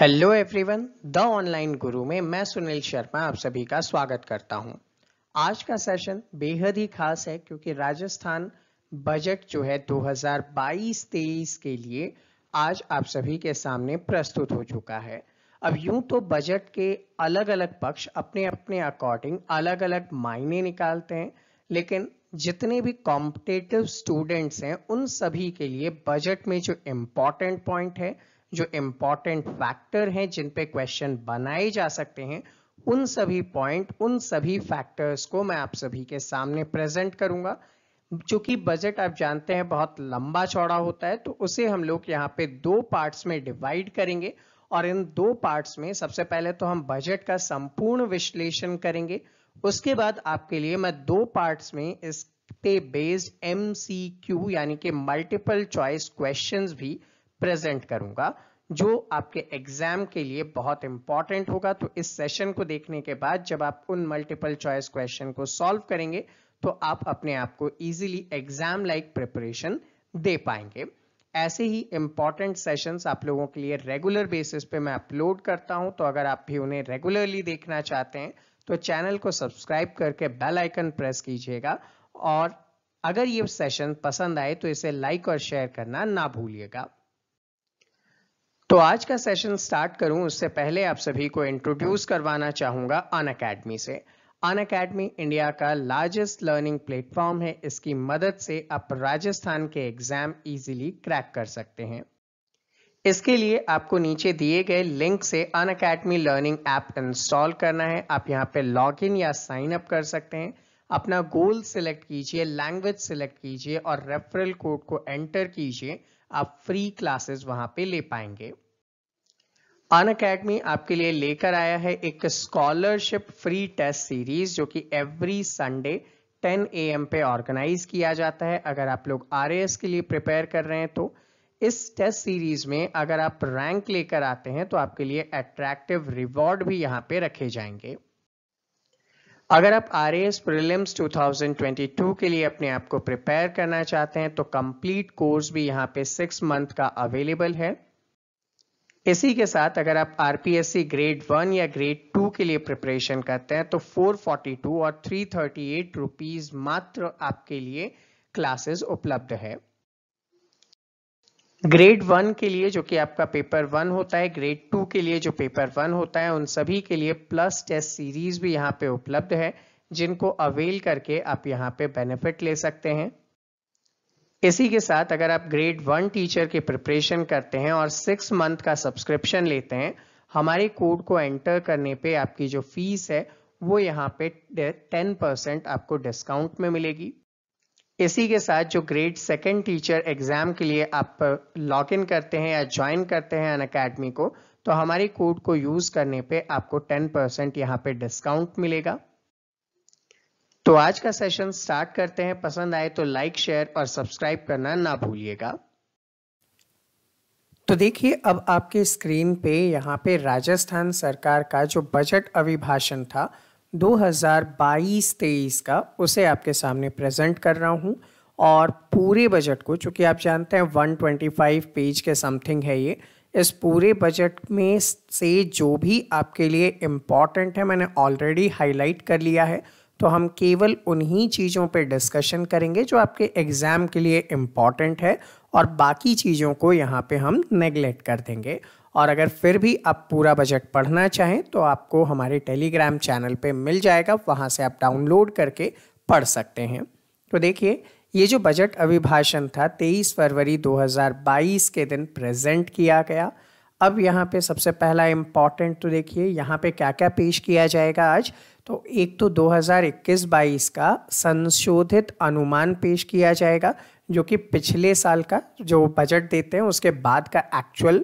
hello everyone the online गुरु में मैं सुनील शर्मा आप सभी का स्वागत करता हूं आज का सेशन बेहद ही खास है क्योंकि राजस्थान बजट जो है 2022-23 के लिए आज आप सभी के सामने प्रस्तुत हो चुका है अब यूं तो बजट के अलग अलग पक्ष अपने अपने अकॉर्डिंग अलग अलग मायने निकालते हैं लेकिन जितने भी कॉम्पिटेटिव स्टूडेंट्स हैं उन सभी के लिए बजट में जो इम्पोर्टेंट पॉइंट है जो इम्पॉर्टेंट फैक्टर हैं जिन पे क्वेश्चन बनाए जा सकते हैं उन सभी पॉइंट उन सभी फैक्टर्स को मैं आप सभी के सामने प्रेजेंट करूंगा चूंकि बजट आप जानते हैं बहुत लंबा चौड़ा होता है तो उसे हम लोग यहाँ पे दो पार्ट्स में डिवाइड करेंगे और इन दो पार्ट्स में सबसे पहले तो हम बजट का संपूर्ण विश्लेषण करेंगे उसके बाद आपके लिए मैं दो पार्ट्स में इस पे बेस्ड एम यानी कि मल्टीपल चॉइस क्वेश्चंस भी प्रेजेंट करूंगा जो आपके एग्जाम के लिए बहुत इंपॉर्टेंट होगा तो इस सेशन को देखने के बाद जब आप उन मल्टीपल चॉइस क्वेश्चन को सॉल्व करेंगे तो आप अपने आप को इजीली एग्जाम लाइक प्रिपरेशन दे पाएंगे ऐसे ही इंपॉर्टेंट सेशंस आप लोगों के लिए रेगुलर बेसिस पे मैं अपलोड करता हूं तो अगर आप भी उन्हें रेगुलरली देखना चाहते हैं तो चैनल को सब्सक्राइब करके बेल आइकन प्रेस कीजिएगा और अगर ये सेशन पसंद आए तो इसे लाइक और शेयर करना ना भूलिएगा तो आज का सेशन स्टार्ट करूं उससे पहले आप सभी को इंट्रोड्यूस करवाना चाहूंगा अन अकेडमी से अन अकेडमी इंडिया का लार्जेस्ट लर्निंग प्लेटफॉर्म है इसकी मदद से आप राजस्थान के एग्जाम इजीली क्रैक कर सकते हैं इसके लिए आपको नीचे दिए गए लिंक से Unacademy learning app install करना है आप यहाँ पे लॉग इन या साइन अप कर सकते हैं अपना गोल सिलेक्ट कीजिए लैंग्वेज सिलेक्ट कीजिए और रेफरल कोड को एंटर कीजिए आप फ्री क्लासेस वहां पे ले पाएंगे अन अकेडमी आपके लिए लेकर आया है एक स्कॉलरशिप फ्री टेस्ट सीरीज जो कि एवरी संडे 10 एम पे ऑर्गेनाइज किया जाता है अगर आप लोग आर के लिए प्रिपेयर कर रहे हैं तो इस टेस्ट सीरीज में अगर आप रैंक लेकर आते हैं तो आपके लिए अट्रैक्टिव रिवॉर्ड भी यहाँ पे रखे जाएंगे अगर आप आर एस प्रिलियम्स टू के लिए अपने आप को प्रिपेयर करना चाहते हैं तो कंप्लीट कोर्स भी यहाँ पे सिक्स मंथ का अवेलेबल है इसी के साथ अगर आप आर ग्रेड वन या ग्रेड टू के लिए प्रिपरेशन करते हैं तो 442 और 338 रुपीस मात्र आपके लिए क्लासेस उपलब्ध है ग्रेड वन के लिए जो कि आपका पेपर वन होता है ग्रेड टू के लिए जो पेपर वन होता है उन सभी के लिए प्लस टेस्ट सीरीज भी यहाँ पे उपलब्ध है जिनको अवेल करके आप यहाँ पे बेनिफिट ले सकते हैं इसी के साथ अगर आप ग्रेड वन टीचर की प्रिपरेशन करते हैं और सिक्स मंथ का सब्सक्रिप्शन लेते हैं हमारे कोड को एंटर करने पे आपकी जो फीस है वो यहाँ पे टेन परसेंट आपको डिस्काउंट में मिलेगी इसी के साथ जो ग्रेड सेकेंड टीचर एग्ज़ाम के लिए आप लॉग uh, इन करते हैं या ज्वाइन करते हैं अन अकेडमी को तो हमारी कोड को यूज़ करने पे आपको 10 परसेंट यहाँ पे डिस्काउंट मिलेगा तो आज का सेशन स्टार्ट करते हैं पसंद आए तो लाइक शेयर और सब्सक्राइब करना ना भूलिएगा तो देखिए अब आपके स्क्रीन पे यहाँ पे राजस्थान सरकार का जो बजट अभिभाषण था 2022-23 का उसे आपके सामने प्रेजेंट कर रहा हूँ और पूरे बजट को चूँकि आप जानते हैं 125 पेज के समथिंग है ये इस पूरे बजट में से जो भी आपके लिए इम्पॉर्टेंट है मैंने ऑलरेडी हाईलाइट कर लिया है तो हम केवल उन्हीं चीज़ों पर डिस्कशन करेंगे जो आपके एग्ज़ाम के लिए इम्पॉर्टेंट है और बाकी चीज़ों को यहाँ पे हम नेगलेक्ट कर देंगे और अगर फिर भी आप पूरा बजट पढ़ना चाहें तो आपको हमारे टेलीग्राम चैनल पे मिल जाएगा वहाँ से आप डाउनलोड करके पढ़ सकते हैं तो देखिए ये जो बजट अभिभाषण था 23 फरवरी 2022 के दिन प्रेजेंट किया गया अब यहाँ पे सबसे पहला इम्पॉर्टेंट तो देखिए यहाँ पे क्या क्या पेश किया जाएगा आज तो एक तो 2021-22 का संशोधित अनुमान पेश किया जाएगा जो कि पिछले साल का जो बजट देते हैं उसके बाद का एक्चुअल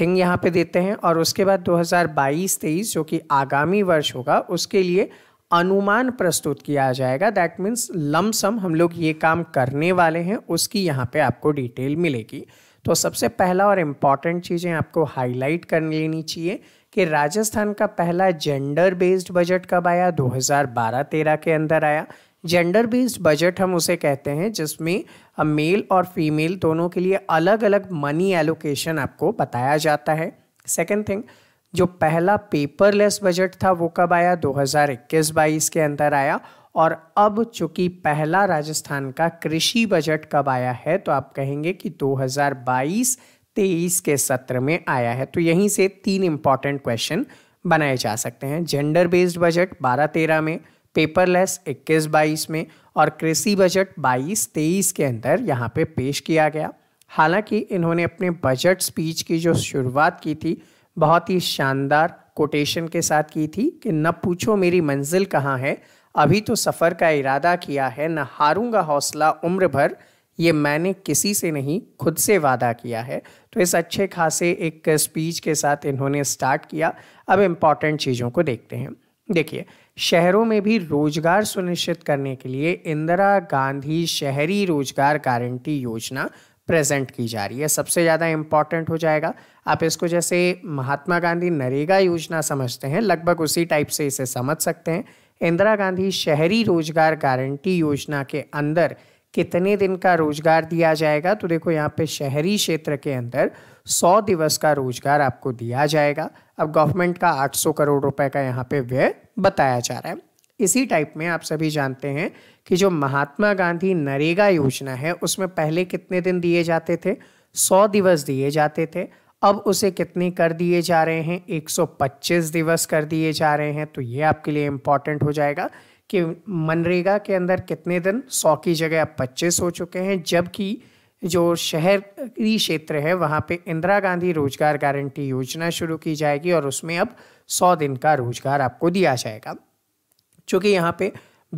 थिंग यहाँ पे देते हैं और उसके बाद 2022-23 जो कि आगामी वर्ष होगा उसके लिए अनुमान प्रस्तुत किया जाएगा दैट मीन्स लमसम हम लोग ये काम करने वाले हैं उसकी यहाँ पे आपको डिटेल मिलेगी तो सबसे पहला और इम्पॉर्टेंट चीज़ें आपको हाईलाइट कर लेनी चाहिए कि राजस्थान का पहला जेंडर बेस्ड बजट कब आया 2012-13 के अंदर आया जेंडर बेस्ड बजट हम उसे कहते हैं जिसमें मेल और फीमेल दोनों के लिए अलग अलग मनी एलोकेशन आपको बताया जाता है सेकेंड थिंग जो पहला पेपरलेस बजट था वो कब आया 2021-22 के अंदर आया और अब चूंकि पहला राजस्थान का कृषि बजट कब आया है तो आप कहेंगे कि 2022 तेईस के सत्र में आया है तो यहीं से तीन इम्पॉर्टेंट क्वेश्चन बनाए जा सकते हैं जेंडर बेस्ड बजट बारह तेरह में पेपरलेस 21 बाईस में और कृषि बजट 22 तेईस के अंदर यहाँ पे पेश किया गया हालांकि इन्होंने अपने बजट स्पीच की जो शुरुआत की थी बहुत ही शानदार कोटेशन के साथ की थी कि न पूछो मेरी मंजिल कहाँ है अभी तो सफ़र का इरादा किया है न हारूंगा हौसला उम्र भर ये मैंने किसी से नहीं खुद से वादा किया है तो इस अच्छे खासे एक स्पीच के साथ इन्होंने स्टार्ट किया अब इम्पॉर्टेंट चीज़ों को देखते हैं देखिए शहरों में भी रोजगार सुनिश्चित करने के लिए इंदिरा गांधी शहरी रोजगार गारंटी योजना प्रेजेंट की जा रही है सबसे ज़्यादा इम्पॉर्टेंट हो जाएगा आप इसको जैसे महात्मा गांधी नरेगा योजना समझते हैं लगभग उसी टाइप से इसे समझ सकते हैं इंदिरा गांधी शहरी रोजगार गारंटी योजना के अंदर कितने दिन का रोजगार दिया जाएगा तो देखो यहाँ पे शहरी क्षेत्र के अंदर 100 दिवस का रोजगार आपको दिया जाएगा अब गवर्नमेंट का 800 करोड़ रुपए का यहाँ पे व्यय बताया जा रहा है इसी टाइप में आप सभी जानते हैं कि जो महात्मा गांधी नरेगा योजना है उसमें पहले कितने दिन दिए जाते थे सौ दिवस दिए जाते थे अब उसे कितने कर दिए जा रहे हैं 125 दिवस कर दिए जा रहे हैं तो ये आपके लिए इम्पॉर्टेंट हो जाएगा कि मनरेगा के अंदर कितने दिन सौ की जगह अब पच्चीस हो चुके हैं जबकि जो शहरी क्षेत्र है वहाँ पे इंदिरा गांधी रोजगार गारंटी योजना शुरू की जाएगी और उसमें अब सौ दिन का रोजगार आपको दिया जाएगा चूँकि यहाँ पे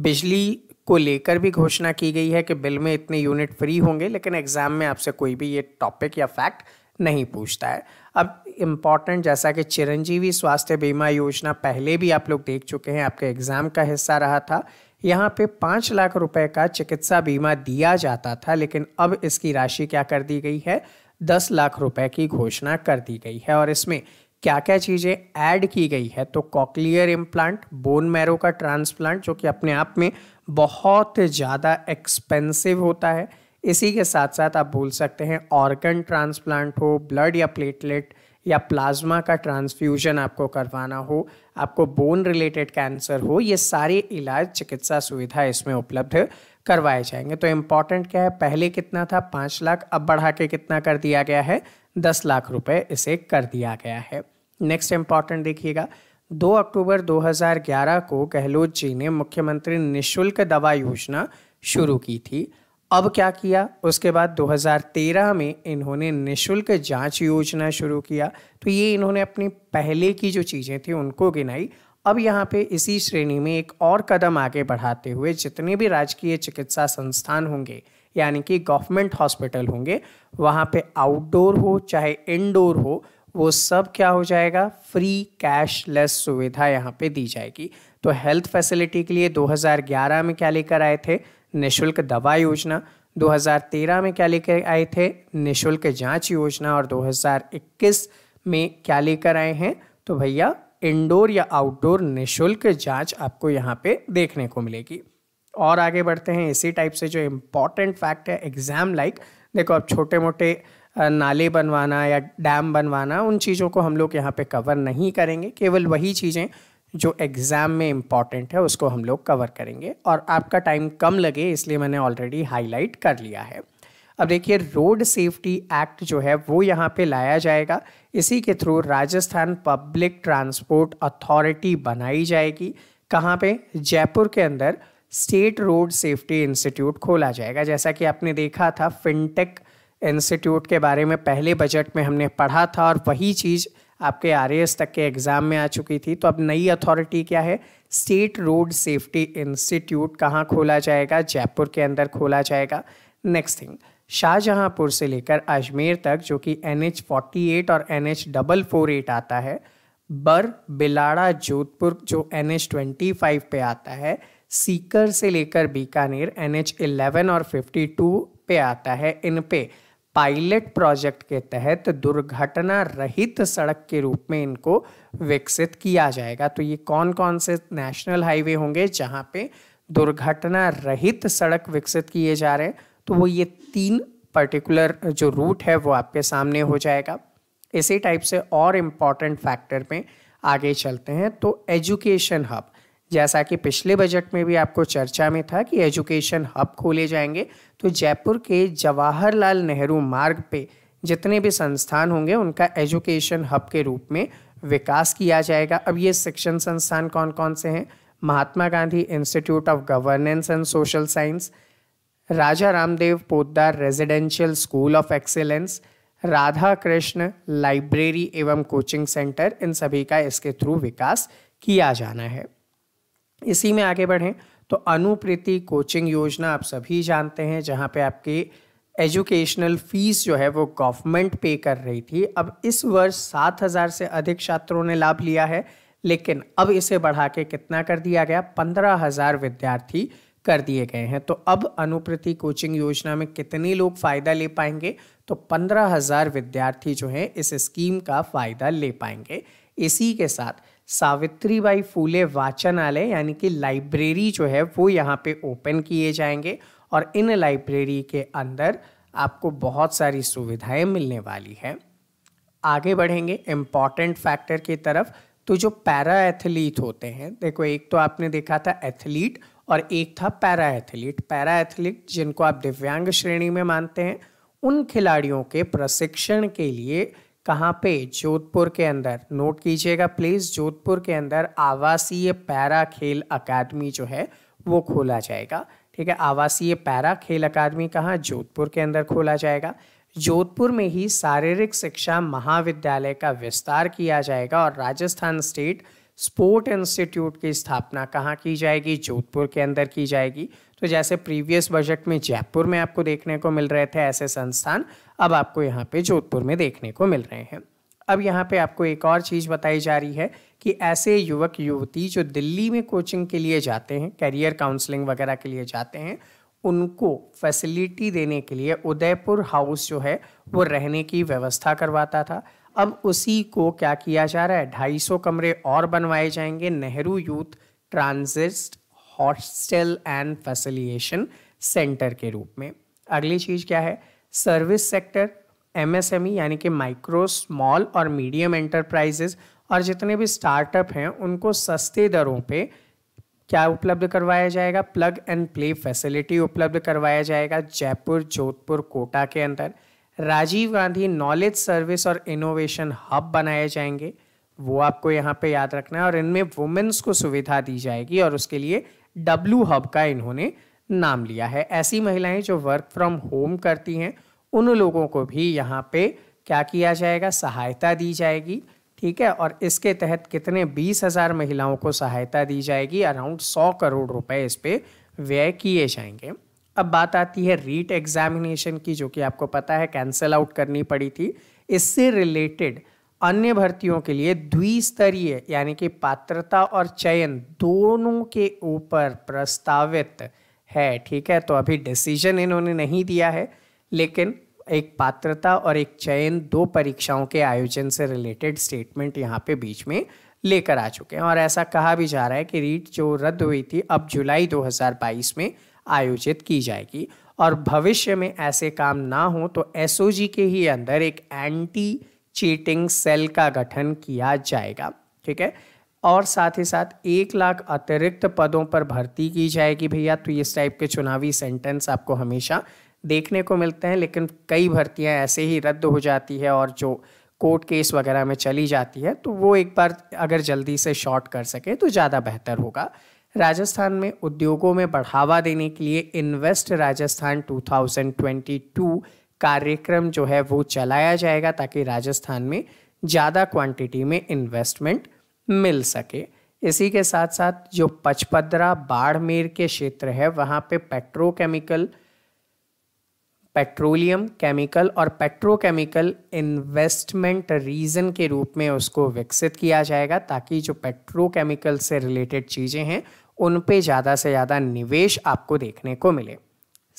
बिजली को लेकर भी घोषणा की गई है कि बिल में इतने यूनिट फ्री होंगे लेकिन एग्ज़ाम में आपसे कोई भी ये टॉपिक या फैक्ट नहीं पूछता है अब इम्पॉर्टेंट जैसा कि चिरंजीवी स्वास्थ्य बीमा योजना पहले भी आप लोग देख चुके हैं आपके एग्ज़ाम का हिस्सा रहा था यहाँ पे पाँच लाख रुपए का चिकित्सा बीमा दिया जाता था लेकिन अब इसकी राशि क्या कर दी गई है दस लाख रुपए की घोषणा कर दी गई है और इसमें क्या क्या चीज़ें ऐड की गई है तो कॉकलियर इम्प्लांट बोन मैरो का ट्रांसप्लांट जो कि अपने आप में बहुत ज़्यादा एक्सपेंसिव होता है इसी के साथ साथ आप बोल सकते हैं ऑर्गन ट्रांसप्लांट हो ब्लड या प्लेटलेट या प्लाज्मा का ट्रांसफ्यूजन आपको करवाना हो आपको बोन रिलेटेड कैंसर हो ये सारे इलाज चिकित्सा सुविधा इसमें उपलब्ध करवाए जाएंगे तो इम्पॉर्टेंट क्या है पहले कितना था पाँच लाख अब बढ़ा के कितना कर दिया गया है दस लाख रुपए इसे कर दिया गया है नेक्स्ट इम्पॉर्टेंट देखिएगा दो अक्टूबर 2011 को गहलोत जी ने मुख्यमंत्री निशुल्क दवा योजना शुरू की थी अब क्या किया उसके बाद 2013 में इन्होंने निशुल्क जांच योजना शुरू किया तो ये इन्होंने अपनी पहले की जो चीज़ें थी उनको गिनाई अब यहाँ पे इसी श्रेणी में एक और कदम आगे बढ़ाते हुए जितने भी राजकीय चिकित्सा संस्थान होंगे यानी कि गवर्नमेंट हॉस्पिटल होंगे वहाँ पे आउटडोर हो चाहे इनडोर हो वो सब क्या हो जाएगा फ्री कैशलेस सुविधा यहाँ पे दी जाएगी तो हेल्थ फैसिलिटी के लिए 2011 में क्या लेकर आए थे निःशुल्क दवा योजना 2013 में क्या लेकर आए थे निःशुल्क जांच योजना और 2021 में क्या लेकर आए हैं तो भैया इंडोर या आउटडोर निःशुल्क जांच आपको यहाँ पे देखने को मिलेगी और आगे बढ़ते हैं इसी टाइप से जो इम्पॉर्टेंट फैक्ट है एग्ज़ाम लाइक देखो अब छोटे मोटे नाले बनवाना या डैम बनवाना उन चीज़ों को हम लोग यहाँ पे कवर नहीं करेंगे केवल वही चीज़ें जो एग्ज़ाम में इम्पॉर्टेंट है उसको हम लोग कवर करेंगे और आपका टाइम कम लगे इसलिए मैंने ऑलरेडी हाईलाइट कर लिया है अब देखिए रोड सेफ्टी एक्ट जो है वो यहाँ पे लाया जाएगा इसी के through Rajasthan public transport authority बनाई जाएगी कहाँ पे जयपुर के अंदर स्टेट रोड सेफ्टी इंस्टीट्यूट खोला जाएगा जैसा कि आपने देखा था फिनटेक इंस्टीट्यूट के बारे में पहले बजट में हमने पढ़ा था और वही चीज़ आपके आर तक के एग्ज़ाम में आ चुकी थी तो अब नई अथॉरिटी क्या है स्टेट रोड सेफ्टी इंस्टीट्यूट कहाँ खोला जाएगा जयपुर के अंदर खोला जाएगा नेक्स्ट थिंग शाहजहाँपुर से लेकर अजमेर तक जो कि एन एच फोर्टी एट और N H double four eight आता है बर बिलाड़ा जोधपुर जो एन एच ट्वेंटी फाइव पे आता है सीकर से लेकर बीकानेर एन एच इलेवन और फिफ्टी टू पे आता है इन पे पायलट प्रोजेक्ट के तहत दुर्घटना रहित सड़क के रूप में इनको विकसित किया जाएगा तो ये कौन कौन से नेशनल हाईवे होंगे जहाँ पे दुर्घटना रहित सड़क विकसित किए जा रहे हैं तो वो ये तीन पर्टिकुलर जो रूट है वो आपके सामने हो जाएगा इसी टाइप से और इम्पॉर्टेंट फैक्टर में आगे चलते हैं तो एजुकेशन हब जैसा कि पिछले बजट में भी आपको चर्चा में था कि एजुकेशन हब खोले जाएंगे तो जयपुर के जवाहरलाल नेहरू मार्ग पे जितने भी संस्थान होंगे उनका एजुकेशन हब के रूप में विकास किया जाएगा अब ये शिक्षण संस्थान कौन कौन से हैं Mahatma Gandhi institute of governance and social science Raja Ramdev Podar residential school of excellence Radha Krishna library एवं कोचिंग सेंटर इन सभी का इसके थ्रू विकास किया जाना है इसी में आगे बढ़ें तो अनुप्रीति कोचिंग योजना आप सभी जानते हैं जहाँ पे आपकी एजुकेशनल फीस जो है वो गवर्नमेंट पे कर रही थी अब इस वर्ष सात हज़ार से अधिक छात्रों ने लाभ लिया है लेकिन अब इसे बढ़ा के कितना कर दिया गया पंद्रह हज़ार विद्यार्थी कर दिए गए हैं तो अब अनुप्रति कोचिंग योजना में कितने लोग फ़ायदा ले पाएंगे तो पंद्रह हज़ार विद्यार्थी जो हैं इस स्कीम का फ़ायदा ले पाएंगे इसी के साथ सावित्री बाई फूले वाचनालय यानी कि लाइब्रेरी जो है वो यहाँ पे ओपन किए जाएंगे और इन लाइब्रेरी के अंदर आपको बहुत सारी सुविधाएं मिलने वाली हैं आगे बढ़ेंगे इम्पॉर्टेंट फैक्टर की तरफ तो जो पैरा एथलीट होते हैं देखो एक तो आपने देखा था एथलीट और एक था पैरा एथलीट पैरा एथलीट जिनको आप दिव्यांग श्रेणी में मानते हैं उन खिलाड़ियों के प्रशिक्षण के लिए कहाँ पे जोधपुर के अंदर नोट कीजिएगा प्लीज़ जोधपुर के अंदर आवासीय पैरा खेल अकादमी जो है वो खोला जाएगा ठीक है आवासीय पैरा खेल अकादमी कहाँ जोधपुर के अंदर खोला जाएगा जोधपुर में ही शारीरिक शिक्षा महाविद्यालय का विस्तार किया जाएगा और राजस्थान स्टेट स्पोर्ट इंस्टीट्यूट की स्थापना कहाँ की जाएगी जोधपुर के अंदर की जाएगी तो जैसे प्रीवियस बजट में जयपुर में आपको देखने को मिल रहे थे ऐसे संस्थान अब आपको यहाँ पे जोधपुर में देखने को मिल रहे हैं अब यहाँ पे आपको एक और चीज़ बताई जा रही है कि ऐसे युवक युवती जो दिल्ली में कोचिंग के लिए जाते हैं करियर काउंसलिंग वगैरह के लिए जाते हैं उनको फैसिलिटी देने के लिए उदयपुर हाउस जो है वो रहने की व्यवस्था करवाता था अब उसी को क्या किया जा रहा है ढाई सौ कमरे और बनवाए जाएंगे Nehru youth transit hostel and facilitation centre के रूप में अगली चीज़ क्या है सर्विस सेक्टर एमएसएमई यानी कि माइक्रो स्मॉल और मीडियम एंटरप्राइजेस और जितने भी स्टार्टअप हैं उनको सस्ते दरों पे क्या उपलब्ध करवाया जाएगा प्लग एंड प्ले फैसिलिटी उपलब्ध करवाया जाएगा जयपुर जोधपुर कोटा के अंदर राजीव गांधी नॉलेज सर्विस और इनोवेशन हब बनाए जाएंगे वो आपको यहाँ पे याद रखना है और इनमें वुमेन्स को सुविधा दी जाएगी और उसके लिए डब्ल्यू हब का इन्होंने नाम लिया है ऐसी महिलाएं जो वर्क फ्रॉम होम करती हैं उन लोगों को भी यहाँ पे क्या किया जाएगा सहायता दी जाएगी ठीक है और इसके तहत कितने बीस हज़ार महिलाओं को सहायता दी जाएगी अराउंड सौ करोड़ रुपए इस पर व्यय किए जाएंगे अब बात आती है रीट एग्जामिनेशन की जो कि आपको पता है कैंसिल आउट करनी पड़ी थी इससे रिलेटेड अन्य भर्तियों के लिए द्विस्तरीय यानी कि पात्रता और चयन दोनों के ऊपर प्रस्तावित है ठीक है तो अभी डिसीजन इन्होंने नहीं दिया है लेकिन एक पात्रता और एक चयन दो परीक्षाओं के आयोजन से रिलेटेड स्टेटमेंट यहाँ पे बीच में लेकर आ चुके हैं और ऐसा कहा भी जा रहा है कि रीट जो रद्द हुई थी अब जुलाई 2022 में आयोजित की जाएगी और भविष्य में ऐसे काम ना हो तो एसओजी के ही अंदर एक एंटी चीटिंग सेल का गठन किया जाएगा ठीक है और साथ ही साथ एक लाख अतिरिक्त पदों पर भर्ती की जाएगी भैया तो इस टाइप के चुनावी सेंटेंस आपको हमेशा देखने को मिलते हैं लेकिन कई भर्तियां ऐसे ही रद्द हो जाती है और जो कोर्ट केस वगैरह में चली जाती है तो वो एक बार अगर जल्दी से शॉर्ट कर सके तो ज़्यादा बेहतर होगा राजस्थान में उद्योगों में बढ़ावा देने के लिए इन्वेस्ट राजस्थान 2022 कार्यक्रम जो है वो चलाया जाएगा ताकि राजस्थान में ज़्यादा क्वांटिटी में इन्वेस्टमेंट मिल सके इसी के साथ साथ जो पचपदरा बाड़मेर के क्षेत्र है वहाँ पे पेट्रोकेमिकल पेट्रोलियम केमिकल और पेट्रोकेमिकल इन्वेस्टमेंट रीजन के रूप में उसको विकसित किया जाएगा ताकि जो पेट्रोकेमिकल से रिलेटेड चीज़ें हैं उन पे ज़्यादा से ज़्यादा निवेश आपको देखने को मिले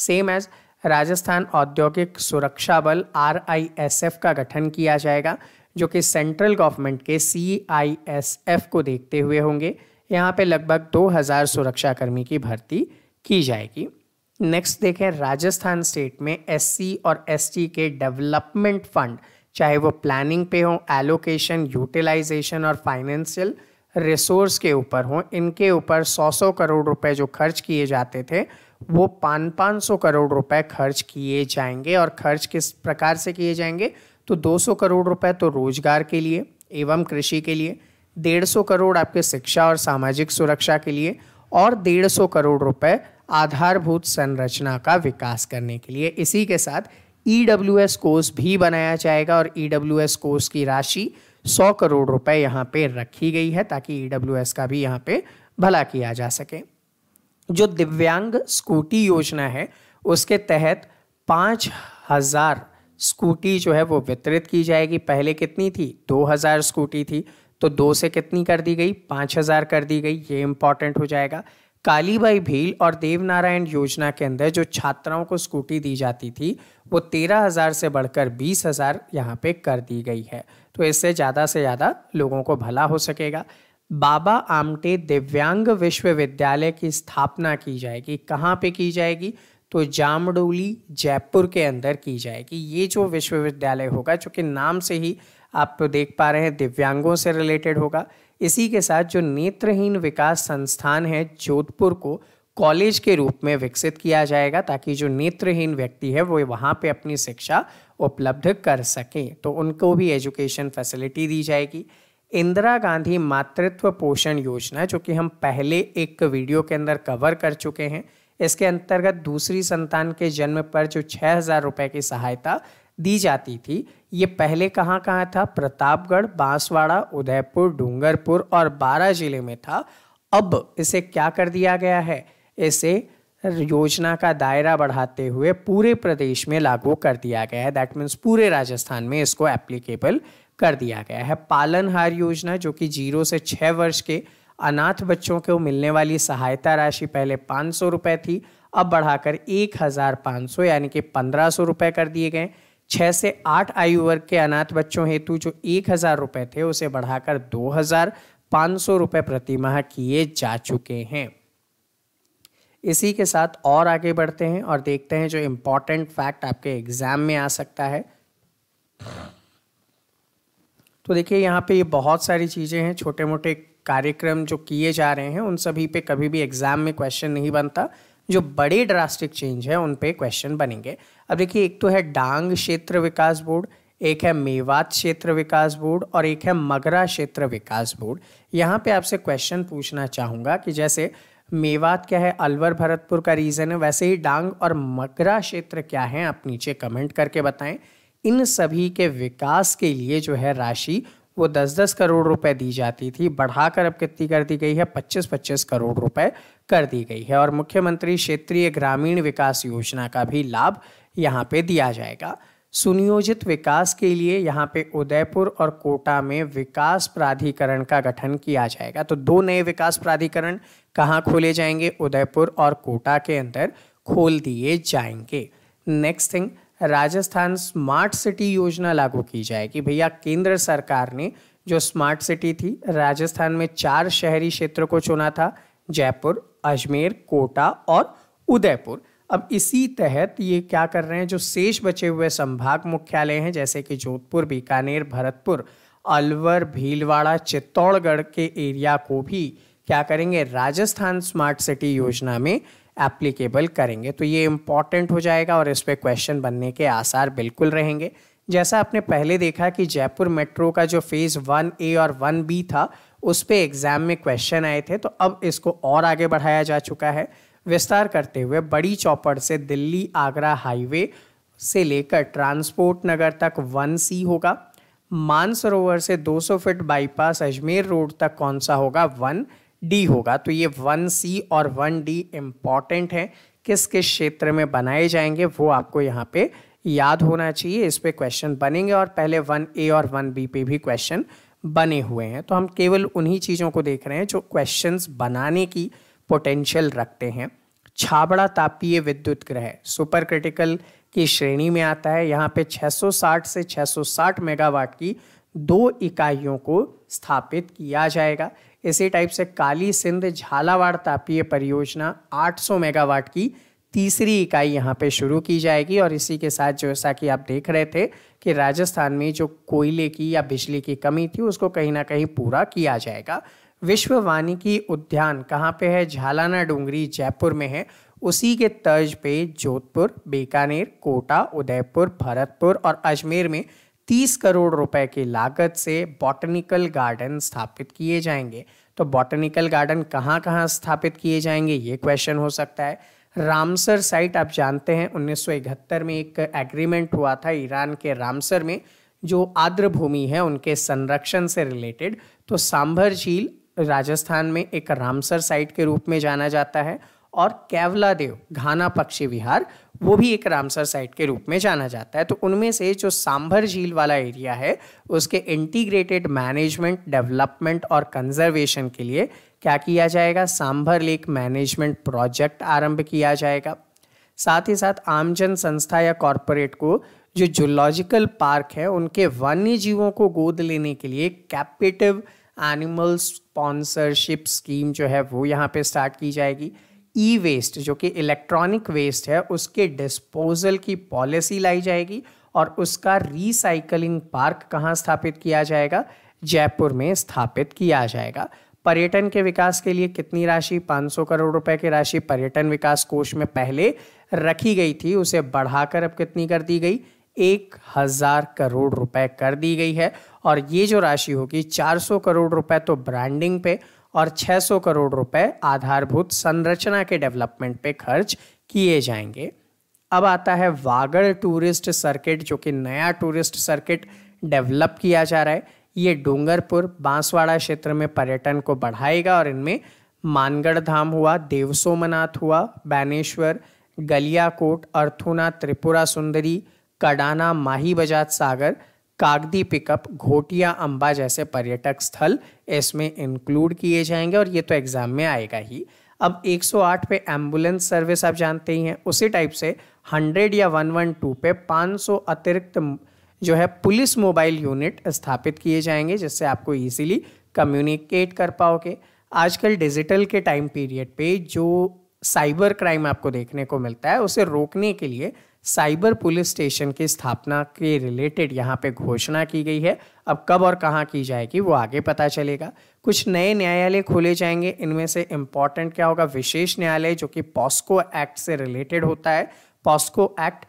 सेम एज़ राजस्थान औद्योगिक सुरक्षा बल आर का गठन किया जाएगा जो कि सेंट्रल गवर्नमेंट के सी को देखते हुए होंगे यहाँ पे लगभग 2000 सुरक्षाकर्मी की भर्ती की जाएगी नेक्स्ट देखें राजस्थान स्टेट में एस और एस के डेवलपमेंट फंड चाहे वो प्लानिंग पे हो एलोकेशन यूटिलाइजेशन और फाइनेंशियल रिसोर्स के ऊपर हों इनके ऊपर सौ सौ करोड़ रुपए जो खर्च किए जाते थे वो पाँच पाँच सौ करोड़ रुपए खर्च किए जाएंगे और खर्च किस प्रकार से किए जाएंगे तो दो सौ करोड़ रुपए तो रोजगार के लिए एवं कृषि के लिए डेढ़ सौ करोड़ आपके शिक्षा और सामाजिक सुरक्षा के लिए और डेढ़ सौ करोड़ रुपए आधारभूत संरचना का विकास करने के लिए इसी के साथ ई डब्ल्यू एस कोर्स भी बनाया जाएगा और ई डब्ल्यू एस कोर्स की राशि सौ करोड़ रुपए यहाँ पे रखी गई है ताकि ई डब्ल्यू एस का भी यहाँ पे भला किया जा सके जो दिव्यांग स्कूटी योजना है उसके तहत पाँच हज़ार स्कूटी जो है वो वितरित की जाएगी पहले कितनी थी दो हज़ार स्कूटी थी तो दो से कितनी कर दी गई पाँच हज़ार कर दी गई ये इम्पॉर्टेंट हो जाएगा कालीबाई भील और देवनारायण योजना के अंदर जो छात्राओं को स्कूटी दी जाती थी वो तेरह हज़ार से बढ़कर बीस हज़ार यहाँ पे कर दी गई है तो इससे ज़्यादा से ज़्यादा लोगों को भला हो सकेगा बाबा आमटे दिव्यांग विश्वविद्यालय की स्थापना की जाएगी कहाँ पे की जाएगी तो जामडोली जयपुर के अंदर की जाएगी ये जो विश्वविद्यालय होगा जो कि नाम से ही आप तो देख पा रहे हैं दिव्यांगों से रिलेटेड होगा इसी के साथ जो नेत्रहीन विकास संस्थान है जोधपुर को कॉलेज के रूप में विकसित किया जाएगा ताकि जो नेत्रहीन व्यक्ति है वो वहाँ पे अपनी शिक्षा उपलब्ध कर सकें तो उनको भी एजुकेशन फैसिलिटी दी जाएगी इंदिरा गांधी मातृत्व पोषण योजना जो कि हम पहले एक वीडियो के अंदर कवर कर चुके हैं इसके अंतर्गत दूसरी संतान के जन्म पर जो छः हज़ार रुपये की सहायता दी जाती थी ये पहले कहाँ कहाँ था प्रतापगढ़ बांसवाड़ा उदयपुर डूंगरपुर और बारह जिले में था अब इसे क्या कर दिया गया है इसे योजना का दायरा बढ़ाते हुए पूरे प्रदेश में लागू कर दिया गया है दैट मीन्स पूरे राजस्थान में इसको एप्लीकेबल कर दिया गया है पालनहार योजना जो कि जीरो से छः वर्ष के अनाथ बच्चों को मिलने वाली सहायता राशि पहले पाँच सौ रुपये थी अब बढ़ाकर एक हज़ार पाँच सौ यानी कि पंद्रह सौ रुपये कर दिए गए छः से आठ आयु वर्ग के अनाथ बच्चों हेतु जो एक हज़ार रुपये थे उसे बढ़ाकर दो हज़ार पाँच सौ रुपये प्रतिमाह किए जा चुके हैं इसी के साथ और आगे बढ़ते हैं और देखते हैं जो इम्पोर्टेंट फैक्ट आपके एग्ज़ाम में आ सकता है तो देखिए यहाँ पे ये बहुत सारी चीज़ें हैं छोटे मोटे कार्यक्रम जो किए जा रहे हैं उन सभी पे कभी भी एग्ज़ाम में क्वेश्चन नहीं बनता जो बड़े ड्रास्टिक चेंज है उन पे क्वेश्चन बनेंगे अब देखिए एक तो है डांग क्षेत्र विकास बोर्ड एक है मेवात क्षेत्र विकास बोर्ड और एक है मगरा क्षेत्र विकास बोर्ड यहाँ पे आपसे क्वेश्चन पूछना चाहूँगा कि जैसे मेवात क्या है अलवर भरतपुर का रीज़न है वैसे ही डांग और मगरा क्षेत्र क्या है आप नीचे कमेंट करके बताएं इन सभी के विकास के लिए जो है राशि वो दस दस करोड़ रुपए दी जाती थी बढ़ाकर अब कितनी कर दी गई है पच्चीस पच्चीस करोड़ रुपए कर दी गई है और मुख्यमंत्री क्षेत्रीय ग्रामीण विकास योजना का भी लाभ यहाँ पे दिया जाएगा सुनियोजित विकास के लिए यहाँ पे उदयपुर और कोटा में विकास प्राधिकरण का गठन किया जाएगा तो दो नए विकास प्राधिकरण कहाँ खोले जाएंगे उदयपुर और कोटा के अंदर खोल दिए जाएंगे next thing Rajasthan smart city योजना लागू की जाएगी भैया केंद्र सरकार ने जो स्मार्ट सिटी थी राजस्थान में चार शहरी क्षेत्र को चुना था जयपुर अजमेर कोटा और उदयपुर अब इसी तहत ये क्या कर रहे हैं जो शेष बचे हुए संभाग मुख्यालय हैं जैसे कि जोधपुर बीकानेर भरतपुर अलवर भीलवाड़ा चित्तौड़गढ़ के एरिया को भी क्या करेंगे राजस्थान स्मार्ट सिटी योजना में एप्लीकेबल करेंगे तो ये इम्पॉर्टेंट हो जाएगा और इस पर क्वेश्चन बनने के आसार बिल्कुल रहेंगे जैसा आपने पहले देखा कि जयपुर मेट्रो का जो फेज़ वन ए और वन बी था उस पर एग्ज़ाम में क्वेश्चन आए थे तो अब इसको और आगे बढ़ाया जा चुका है विस्तार करते हुए बड़ी चौपड़ से दिल्ली आगरा हाईवे से लेकर ट्रांसपोर्ट नगर तक वन सी होगा मानसरोवर से 200 फीट बाईपास अजमेर रोड तक कौन सा होगा वन डी होगा तो ये वन सी और वन डी इम्पॉर्टेंट है किस किस क्षेत्र में बनाए जाएंगे वो आपको यहाँ पे याद होना चाहिए इस पर क्वेश्चन बनेंगे और पहले वन ए और वन बी पे भी क्वेश्चन बने हुए हैं तो हम केवल उन्हीं चीज़ों को देख रहे हैं जो क्वेश्चंस बनाने की पोटेंशियल रखते हैं छाबड़ा तापीय विद्युत ग्रह सुपर क्रिटिकल की श्रेणी में आता है यहाँ पे 660 से 660 मेगावाट की दो इकाइयों को स्थापित किया जाएगा इसी टाइप से काली सिंध झालावाड़ तापीय परियोजना 800 मेगावाट की तीसरी इकाई यहाँ पे शुरू की जाएगी और इसी के साथ जैसा कि आप देख रहे थे कि राजस्थान में जो कोयले की या बिजली की कमी थी उसको कहीं ना कहीं पूरा किया जाएगा विश्व वानिकी उद्यान कहाँ पे है झालाना डूंगरी जयपुर में है उसी के तर्ज पे जोधपुर बीकानेर कोटा उदयपुर भरतपुर और अजमेर में तीस करोड़ रुपए की लागत से बॉटनिकल गार्डन स्थापित किए जाएंगे तो बॉटनिकल गार्डन कहाँ कहाँ स्थापित किए जाएंगे ये क्वेश्चन हो सकता है रामसर साइट आप जानते हैं उन्नीस में एक एग्रीमेंट हुआ था ईरान के रामसर में जो आर्द्र भूमि है उनके संरक्षण से रिलेटेड तो सांभर झील राजस्थान में एक रामसर साइट के रूप में जाना जाता है और कैवला देव घाना पक्षी विहार वो भी एक रामसर साइट के रूप में जाना जाता है तो उनमें से जो सांभर झील वाला एरिया है उसके इंटीग्रेटेड मैनेजमेंट डेवलपमेंट और कंजर्वेशन के लिए क्या किया जाएगा सांभर लेक मैनेजमेंट प्रोजेक्ट आरंभ किया जाएगा साथ ही साथ आमजन संस्था या कॉरपोरेट को जो जूलॉजिकल पार्क है उनके वन्य जीवों को गोद लेने के लिए कैपिटिव एनिमल स्पॉन्सरशिप स्कीम जो है वो यहाँ पे स्टार्ट की जाएगी ई वेस्ट जो कि इलेक्ट्रॉनिक वेस्ट है उसके डिस्पोजल की पॉलिसी लाई जाएगी और उसका रिसाइकलिंग पार्क कहाँ स्थापित किया जाएगा जयपुर में स्थापित किया जाएगा पर्यटन के विकास के लिए कितनी राशि 500 करोड़ रुपए की राशि पर्यटन विकास कोष में पहले रखी गई थी उसे बढ़ाकर अब कितनी कर दी गई एक हजार करोड़ रुपए कर दी गई है और ये जो राशि होगी 400 करोड़ रुपए तो ब्रांडिंग पे और 600 करोड़ रुपए आधारभूत संरचना के डेवलपमेंट पे खर्च किए जाएंगे अब आता है वागड़ टूरिस्ट सर्किट जो कि नया टूरिस्ट सर्किट डेवलप किया जा रहा है ये डूंगरपुर बांसवाड़ा क्षेत्र में पर्यटन को बढ़ाएगा और इनमें मानगढ़ धाम हुआ देवसोमनाथ हुआ बैनेश्वर गलियाकोट अर्थुना त्रिपुरा सुंदरी कडाना माही बजाज सागर कागदी पिकअप घोटिया अंबा जैसे पर्यटक स्थल इसमें इंक्लूड किए जाएंगे और ये तो एग्ज़ाम में आएगा ही अब 108 पे एम्बुलेंस सर्विस आप जानते ही हैं उसी टाइप से 100 या 112 पे 500 अतिरिक्त जो है पुलिस मोबाइल यूनिट स्थापित किए जाएंगे जिससे आपको इजीली कम्युनिकेट कर पाओगे आजकल डिजिटल के टाइम पीरियड पे जो साइबर क्राइम आपको देखने को मिलता है उसे रोकने के लिए साइबर पुलिस स्टेशन की स्थापना के रिलेटेड यहाँ पे घोषणा की गई है अब कब और कहाँ की जाएगी वो आगे पता चलेगा कुछ नए न्यायालय खोले जाएंगे इनमें से इम्पॉर्टेंट क्या होगा विशेष न्यायालय जो कि पॉस्को एक्ट से रिलेटेड होता है पॉस्को एक्ट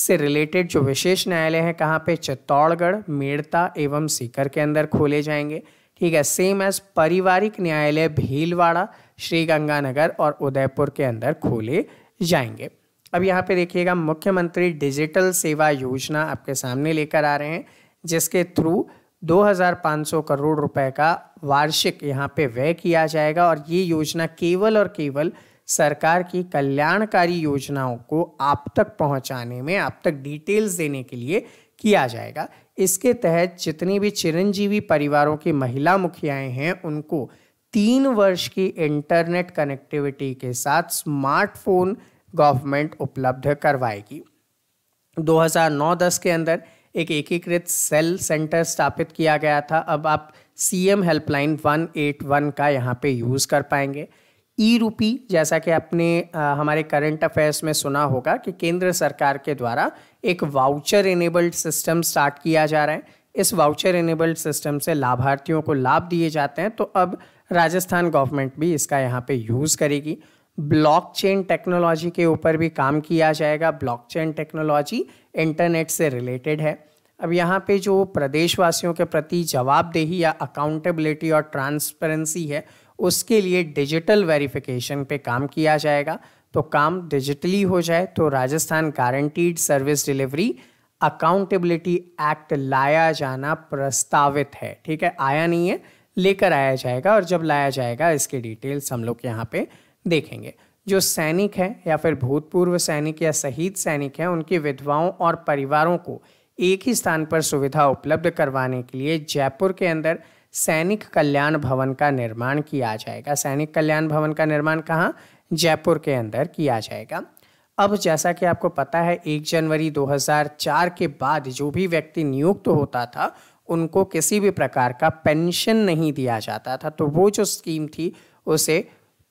से रिलेटेड जो विशेष न्यायालय हैं कहाँ पे चित्तौड़गढ़ मेड़ता एवं सीकर के अंदर खोले जाएंगे ठीक है सेम एज पारिवारिक न्यायालय भीलवाड़ा श्रीगंगानगर और उदयपुर के अंदर खोले जाएंगे अब यहाँ पे देखिएगा मुख्यमंत्री डिजिटल सेवा योजना आपके सामने लेकर आ रहे हैं जिसके थ्रू 2,500 करोड़ रुपए का वार्षिक यहाँ पे व्यय किया जाएगा और ये योजना केवल और केवल सरकार की कल्याणकारी योजनाओं को आप तक पहुँचाने में आप तक डिटेल्स देने के लिए किया जाएगा इसके तहत जितनी भी चिरंजीवी परिवारों की महिला मुखियाएं हैं उनको तीन वर्ष की इंटरनेट कनेक्टिविटी के साथ स्मार्टफोन गवर्नमेंट उपलब्ध करवाएगी 2009-10 के अंदर एक एकीकृत सेल सेंटर स्थापित किया गया था अब आप C M helpline one eight one का यहाँ पे यूज़ कर पाएंगे ई रूपी जैसा कि आपने आ, हमारे करंट अफेयर्स में सुना होगा कि केंद्र सरकार के द्वारा एक वाउचर इनेबल्ड सिस्टम स्टार्ट किया जा रहा है इस वाउचर इनेबल्ड सिस्टम से लाभार्थियों को लाभ दिए जाते हैं तो अब राजस्थान गवर्नमेंट भी इसका यहाँ पे यूज़ करेगी ब्लॉकचेन टेक्नोलॉजी के ऊपर भी काम किया जाएगा ब्लॉकचेन टेक्नोलॉजी इंटरनेट से रिलेटेड है अब यहाँ पे जो प्रदेशवासियों के प्रति जवाबदेही या अकाउंटेबिलिटी और ट्रांसपेरेंसी है उसके लिए डिजिटल वेरिफिकेशन पे काम किया जाएगा तो काम डिजिटली हो जाए तो Rajasthan guaranteed service delivery accountability act लाया जाना प्रस्तावित है ठीक है आया नहीं है लेकर आया जाएगा और जब लाया जाएगा इसके डिटेल्स हम लोग यहाँ पर देखेंगे जो सैनिक हैं या फिर भूतपूर्व सैनिक या शहीद सैनिक हैं उनकी विधवाओं और परिवारों को एक ही स्थान पर सुविधा उपलब्ध करवाने के लिए जयपुर के अंदर सैनिक कल्याण भवन का निर्माण किया जाएगा सैनिक कल्याण भवन का निर्माण कहाँ जयपुर के अंदर किया जाएगा अब जैसा कि आपको पता है एक जनवरी 2004 के बाद जो भी व्यक्ति नियुक्त तो होता था उनको किसी भी प्रकार का पेंशन नहीं दिया जाता था तो वो जो स्कीम थी उसे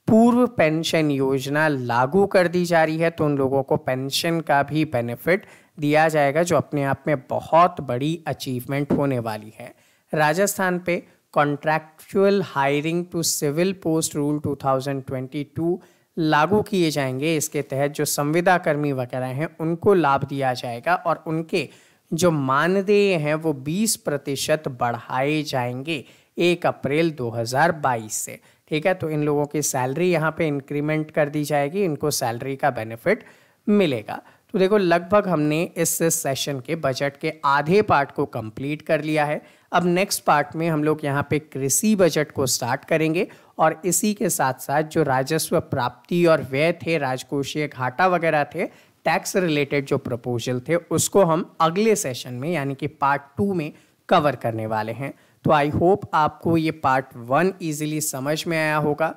पूर्व पेंशन योजना लागू कर दी जा रही है तो उन लोगों को पेंशन का भी बेनिफिट दिया जाएगा जो अपने आप में बहुत बड़ी अचीवमेंट होने वाली है राजस्थान पे contractual hiring to civil post rule 2022 लागू किए जाएंगे इसके तहत जो संविदा कर्मी वगैरह हैं उनको लाभ दिया जाएगा और उनके जो मानदेय हैं वो 20 प्रतिशत बढ़ाए जाएंगे एक अप्रैल 2022 से ठीक है तो इन लोगों की सैलरी यहाँ पे इंक्रीमेंट कर दी जाएगी इनको सैलरी का बेनिफिट मिलेगा तो देखो लगभग हमने इस सेशन के बजट के आधे पार्ट को कंप्लीट कर लिया है अब नेक्स्ट पार्ट में हम लोग यहाँ पे कृषि बजट को स्टार्ट करेंगे और इसी के साथ साथ जो राजस्व प्राप्ति और व्यय थे राजकोषीय घाटा वगैरह थे टैक्स रिलेटेड जो प्रपोजल थे उसको हम अगले सेशन में यानी कि पार्ट टू में कवर करने वाले हैं तो आई होप आपको ये पार्ट वन ईजिली समझ में आया होगा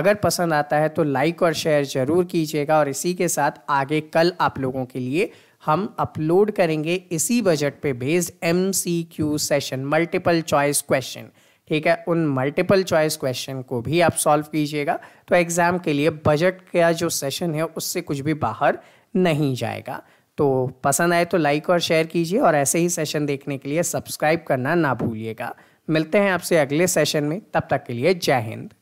अगर पसंद आता है तो लाइक और शेयर ज़रूर कीजिएगा और इसी के साथ आगे कल आप लोगों के लिए हम अपलोड करेंगे इसी बजट पे based M C Q session multiple choice question ठीक है उन मल्टीपल चॉइस क्वेश्चन को भी आप सॉल्व कीजिएगा तो एग्ज़ाम के लिए बजट का जो सेशन है उससे कुछ भी बाहर नहीं जाएगा तो पसंद आए तो लाइक और शेयर कीजिए और ऐसे ही सेशन देखने के लिए सब्सक्राइब करना ना भूलिएगा मिलते हैं आपसे अगले सेशन में तब तक के लिए जय हिंद